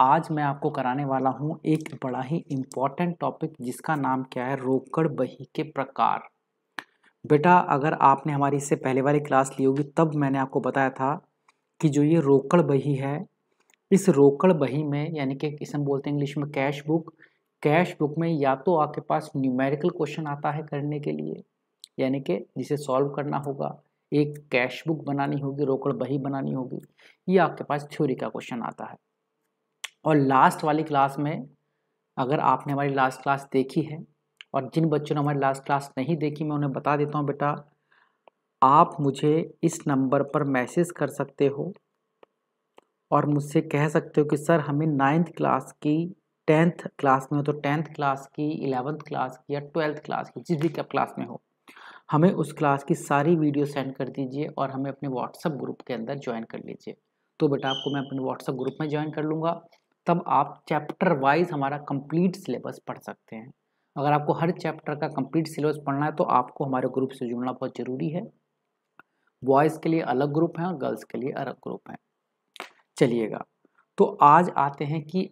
आज मैं आपको कराने वाला हूँ एक बड़ा ही इम्पॉर्टेंट टॉपिक जिसका नाम क्या है रोकड़ बही के प्रकार बेटा अगर आपने हमारी इससे पहले वाली क्लास ली होगी तब मैंने आपको बताया था कि जो ये रोकड़ बही है इस रोकड़ बही में यानी कि किसम बोलते हैं इंग्लिश में कैश बुक कैश बुक में या तो आपके पास न्यूमेरिकल क्वेश्चन आता है करने के लिए यानी कि जिसे सॉल्व करना होगा एक कैश बुक बनानी होगी रोकड़ बही बनानी होगी ये आपके पास थ्योरी का क्वेश्चन आता है और लास्ट वाली क्लास में अगर आपने हमारी लास्ट क्लास देखी है और जिन बच्चों ने हमारी लास्ट क्लास नहीं देखी मैं उन्हें बता देता हूँ बेटा आप मुझे इस नंबर पर मैसेज कर सकते हो और मुझसे कह सकते हो कि सर हमें नाइन्थ क्लास की टेंथ क्लास में हो तो टेंथ क्लास की इलेवंथ क्लास की या ट्वेल्थ क्लास की जिस भी क्लास में हो हमें उस क्लास की सारी वीडियो सेंड कर दीजिए और हमें अपने व्हाट्सअप ग्रुप के अंदर ज्वाइन कर लीजिए तो बेटा आपको मैं अपने व्हाट्सअप ग्रुप में ज्वाइन कर लूँगा तब आप चैप्टर वाइज हमारा कंप्लीट सिलेबस पढ़ सकते हैं अगर आपको हर चैप्टर का कंप्लीट सिलेबस पढ़ना है तो आपको हमारे ग्रुप से जुड़ना बहुत ज़रूरी है बॉयज़ के लिए अलग ग्रुप हैं और गर्ल्स के लिए अलग ग्रुप हैं चलिएगा तो आज आते हैं कि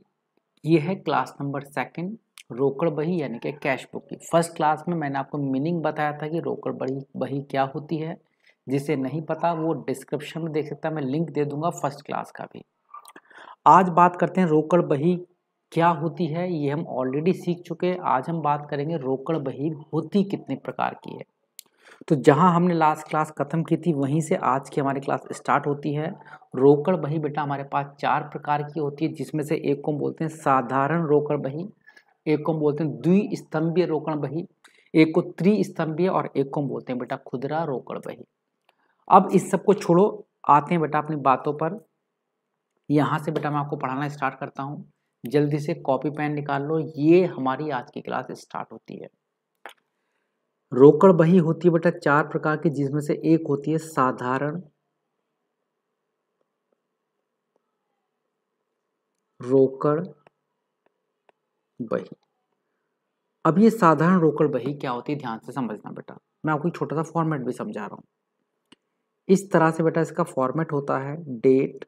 ये है क्लास नंबर सेकेंड रोकड़ बही यानी कि कैश बुक की फर्स्ट क्लास में मैंने आपको मीनिंग बताया था कि रोकड़ बही बही क्या होती है जिसे नहीं पता वो डिस्क्रिप्शन में देख सकता है मैं लिंक दे दूंगा फर्स्ट क्लास का भी आज बात करते हैं रोकड़ बही क्या होती है ये हम ऑलरेडी सीख चुके हैं आज हम बात करेंगे रोकड़ बही होती कितने प्रकार की है तो जहां हमने लास्ट क्लास खत्म की थी वहीं से आज की हमारी क्लास स्टार्ट होती है रोकड़ बही बेटा हमारे पास चार प्रकार की होती है जिसमें से एक को हम बोलते हैं साधारण रोकड़ बही एक को हम बोलते हैं द्विस्तंभीय रोकड़ बही एक को त्रिस्तंभीय और एक को हम बोलते हैं बेटा खुदरा रोकड़ बही अब इस सब को छोड़ो आते हैं बेटा अपनी बातों पर यहाँ से बेटा मैं आपको पढ़ाना स्टार्ट करता हूँ जल्दी से कॉपी पेन निकाल लो ये हमारी आज की क्लास स्टार्ट होती है रोकड़ बही होती है बेटा चार प्रकार की जिसमें से एक होती है साधारण रोकड़ बही अब ये साधारण रोकड़ बही क्या होती है ध्यान से समझना बेटा मैं आपको एक छोटा सा फॉर्मेट भी समझा रहा हूं इस तरह से बेटा इसका फॉर्मेट होता है डेट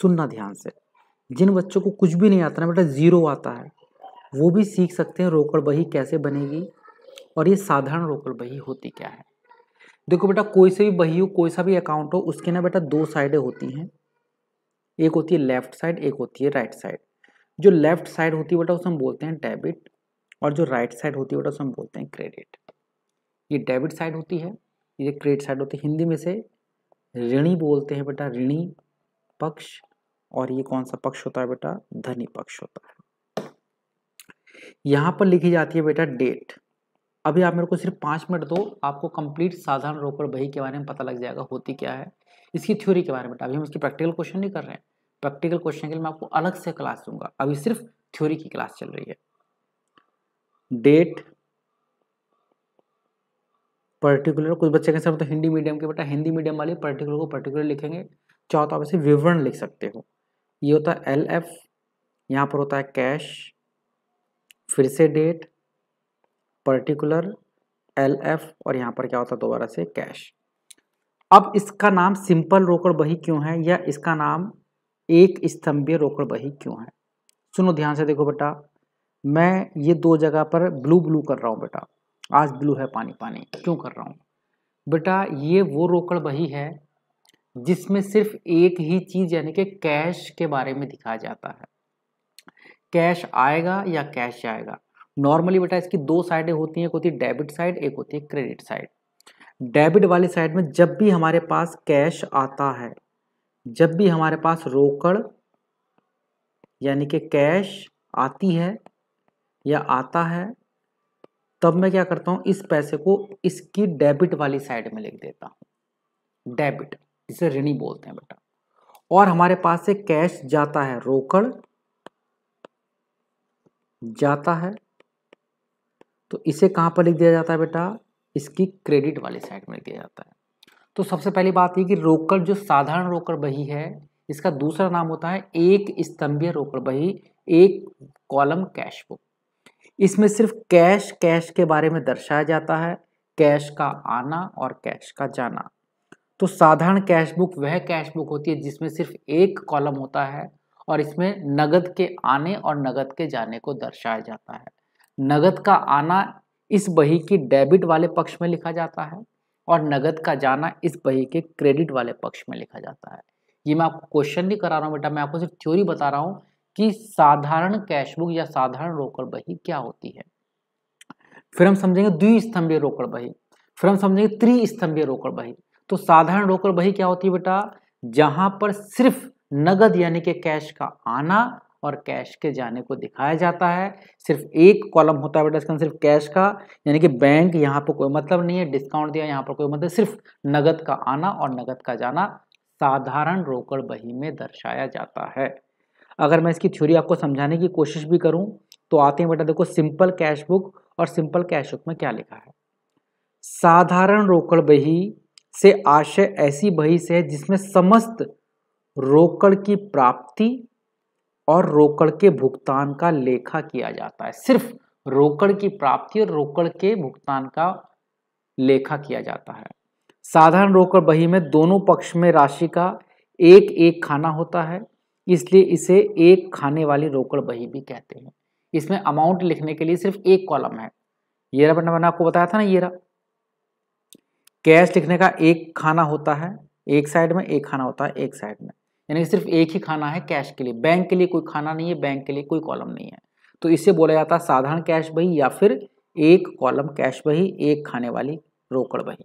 सुनना ध्यान से जिन बच्चों को कुछ भी नहीं आता ना बेटा ज़ीरो आता है वो भी सीख सकते हैं रोकड़ बही कैसे बनेगी और ये साधारण रोकड़ बही होती क्या है देखो बेटा कोई से भी बही हो कोई सा भी अकाउंट हो उसके ना बेटा दो साइडें होती हैं एक होती है लेफ्ट साइड एक होती है राइट साइड जो लेफ्ट साइड होती है बेटा उसे हम बोलते हैं डेबिट और जो राइट साइड होती है बेटा उसे हम बोलते हैं क्रेडिट ये डेबिट साइड होती है ये क्रेडिट साइड होती है हिंदी में से ऋणी बोलते हैं बेटा ऋणी पक्ष और ये कौन सा पक्ष होता है बेटा धनी पक्ष होता है यहां पर लिखी जाती है बेटा डेट अभी आप मेरे को सिर्फ पांच मिनट दो आपको कंप्लीट साधारण रोकर बही के बारे में पता लग जाएगा होती क्या है इसकी थ्योरी के बारे में अभी हम इसकी प्रैक्टिकल क्वेश्चन नहीं कर रहे हैं प्रैक्टिकल क्वेश्चन के लिए मैं आपको अलग से क्लास दूंगा अभी सिर्फ थ्योरी की क्लास चल रही है डेट पर्टिकुलर कुछ बच्चे कह तो हिंदी मीडियम के बेटा हिंदी मीडियम वाले पर्टिकुलर को पर्टिकुलर लिखेंगे चाहो तो आप इसे विवरण लिख सकते हो ये होता है एल एफ यहाँ पर होता है कैश फिर से डेट पर्टिकुलर एल एफ और यहाँ पर क्या होता है दोबारा से कैश अब इसका नाम सिंपल रोकड़ बही क्यों है या इसका नाम एक स्तंभीय रोकड़ बही क्यों है सुनो ध्यान से देखो बेटा मैं ये दो जगह पर ब्लू ब्लू कर रहा हूँ बेटा आज ब्लू है पानी पानी क्यों कर रहा हूँ बेटा ये वो रोकड़ बही है जिसमें सिर्फ एक ही चीज यानी कि कैश के बारे में दिखाया जाता है कैश आएगा या कैश जाएगा नॉर्मली बेटा इसकी दो साइडें होती हैं एक होती है डेबिट साइड एक होती है क्रेडिट साइड डेबिट वाली साइड में जब भी हमारे पास कैश आता है जब भी हमारे पास रोकड़ यानी कि कैश आती है या आता है तब मैं क्या करता हूँ इस पैसे को इसकी डेबिट वाली साइड में लिख देता हूँ डेबिट इसे ऋणी बोलते हैं बेटा और हमारे पास से कैश जाता है रोकड़ जाता है तो इसे कहां पर लिख दिया जाता है बेटा इसकी क्रेडिट वाली साइड में लिख दिया जाता है तो सबसे पहली बात यह कि रोकड़ जो साधारण रोकड़ बही है इसका दूसरा नाम होता है एक स्तंभीय रोकड़ बही एक कॉलम कैश बुक इसमें सिर्फ कैश कैश के बारे में दर्शाया जाता है कैश का आना और कैश का जाना तो साधारण कैश बुक वह कैश बुक होती है जिसमें सिर्फ एक कॉलम होता है और इसमें नगद के आने और नगद के जाने को दर्शाया जाता है नगद का आना इस बही की डेबिट वाले पक्ष में लिखा जाता है और नगद का जाना इस बही के क्रेडिट वाले पक्ष में लिखा जाता है ये मैं आपको क्वेश्चन नहीं करा रहा हूँ बेटा मैं आपको सिर्फ थ्योरी बता रहा हूँ कि साधारण कैश बुक या साधारण रोकड़ बही क्या होती है फिर हम समझेंगे द्विस्तंभीय रोकड़ बही फिर हम समझेंगे त्रिस्तंभीय रोकड़ बही तो साधारण रोकड़ बही क्या होती है बेटा जहां पर सिर्फ नगद यानी कि कैश का आना और कैश के जाने को दिखाया जाता है सिर्फ एक कॉलम होता है बेटा इसका सिर्फ कैश का यानी कि बैंक यहाँ पर कोई मतलब नहीं है डिस्काउंट दिया यहाँ पर कोई मतलब सिर्फ नगद का आना और नगद का जाना साधारण रोकड़ बही में दर्शाया जाता है अगर मैं इसकी थ्योरी आपको समझाने की कोशिश भी करूं तो आते हैं बेटा देखो सिंपल कैश बुक और सिंपल कैश बुक में क्या लिखा है साधारण रोकड़ बही से आशय ऐसी बही से है जिसमें समस्त रोकड़ की प्राप्ति और रोकड़ के भुगतान का लेखा किया जाता है सिर्फ रोकड़ की प्राप्ति और रोकड़ के भुगतान का लेखा किया जाता है साधारण रोकड़ बही में दोनों पक्ष में राशि का एक एक खाना होता है इसलिए इसे एक खाने वाली रोकड़ बही भी कहते हैं इसमें अमाउंट लिखने के लिए सिर्फ एक कॉलम है ये मैंने आपको बताया था ना ये रहा कैश लिखने का एक खाना होता है एक साइड में एक खाना होता है एक साइड में यानी सिर्फ एक ही खाना है कैश के लिए बैंक के लिए कोई खाना नहीं है बैंक के लिए कोई कॉलम नहीं है तो इसे बोला जाता है साधारण कैश बही या फिर एक कॉलम कैश बही एक खाने वाली रोकड़ बही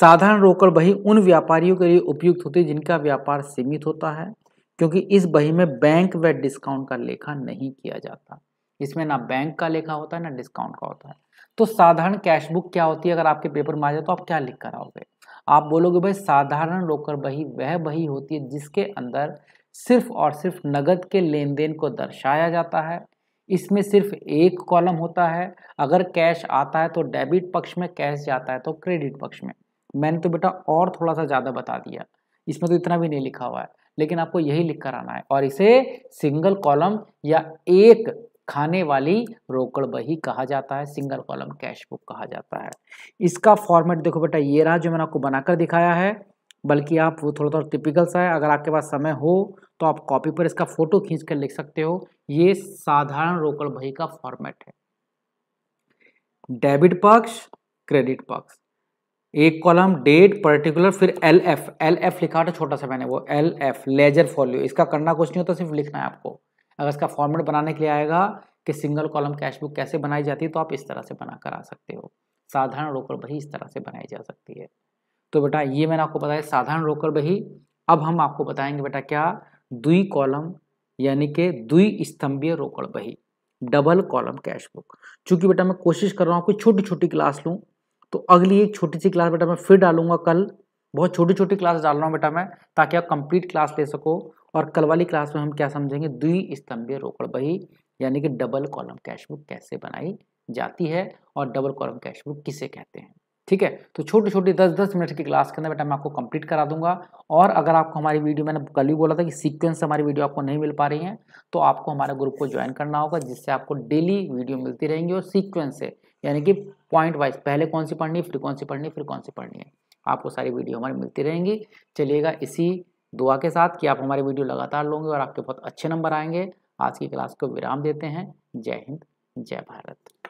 साधारण रोकड़ बही उन व्यापारियों के लिए उपयुक्त होती है जिनका व्यापार सीमित होता है क्योंकि इस बही में बैंक व डिस्काउंट का लेखा नहीं किया जाता इसमें ना बैंक का लेखा होता है ना डिस्काउंट का होता है तो साधारण कैश बुक क्या होती है अगर आपके पेपर में आ जाए तो आप क्या लिख कर आओगे आप बोलोगे भाई साधारण लोकर बही वह बही होती है जिसके अंदर सिर्फ और सिर्फ नगद के लेन देन को दर्शाया जाता है इसमें सिर्फ एक कॉलम होता है अगर कैश आता है तो डेबिट पक्ष में कैश जाता है तो क्रेडिट पक्ष में मैंने तो बेटा और थोड़ा सा ज़्यादा बता दिया इसमें तो इतना भी नहीं लिखा हुआ है लेकिन आपको यही लिख कर आना है और इसे सिंगल कॉलम या एक खाने वाली रोकड़ बही कहा जाता है सिंगल कॉलम कैश बुक कहा जाता है इसका फॉर्मेट देखो बेटा ये रहा जो मैंने आपको बनाकर दिखाया है बल्कि आप वो थोड़ा थोड़ा टिपिकल सा है अगर आपके पास समय हो तो आप कॉपी पर इसका फोटो खींच कर लिख सकते हो ये साधारण रोकड़ बही का फॉर्मेट है डेबिट पक्ष क्रेडिट पक्ष एक कॉलम डेट पर्टिकुलर फिर एल एफ एल एफ लिखा था छोटा सा मैंने वो एल एफ लेजर फॉलियो इसका करना कुछ नहीं होता सिर्फ लिखना है आपको अगर इसका फॉर्मेट बनाने के लिए आएगा कि सिंगल कॉलम कैश बुक कैसे बनाई जाती है तो आप इस तरह से बना कर आ सकते हो साधारण रोकड़ बही इस तरह से बनाई जा सकती है तो बेटा ये मैंने आपको बताया साधारण रोकड़ बही अब हम आपको बताएंगे बेटा क्या दुई कॉलम यानी कि दुई स्तंभीय रोकड़ बही डबल कॉलम कैश बुक चूंकि बेटा मैं कोशिश कर रहा हूँ कोई छोटी छोटी क्लास लूँ तो अगली एक छोटी सी क्लास बेटा मैं फिर डालूंगा कल बहुत छोटी छोटी क्लास डाल रहा हूँ बेटा मैं ताकि आप कंप्लीट क्लास ले सको और कल वाली क्लास में हम क्या समझेंगे द्वि स्तंभीय रोकड़ बही यानी कि डबल कॉलम कैश बुक कैसे बनाई जाती है और डबल कॉलम कैश बुक किसे कहते हैं ठीक है तो छोटी छोटी दस दस मिनट की क्लास के अंदर बेटा मैं आपको कंप्लीट करा दूंगा और अगर आपको हमारी वीडियो मैंने कल ही बोला था कि सीक्वेंस हमारी वीडियो आपको नहीं मिल पा रही है तो आपको हमारे ग्रुप को ज्वाइन करना होगा जिससे आपको डेली वीडियो मिलती रहेंगी और सीक्वेंस से यानी कि पॉइंट वाइज पहले कौन सी पढ़नी फिर कौन सी पढ़नी फिर कौन सी पढ़नी है आपको सारी वीडियो हमारी मिलती रहेंगी चलिएगा इसी दुआ के साथ कि आप हमारी वीडियो लगातार लोगे और आपके बहुत अच्छे नंबर आएंगे आज की क्लास को विराम देते हैं जय हिंद जय भारत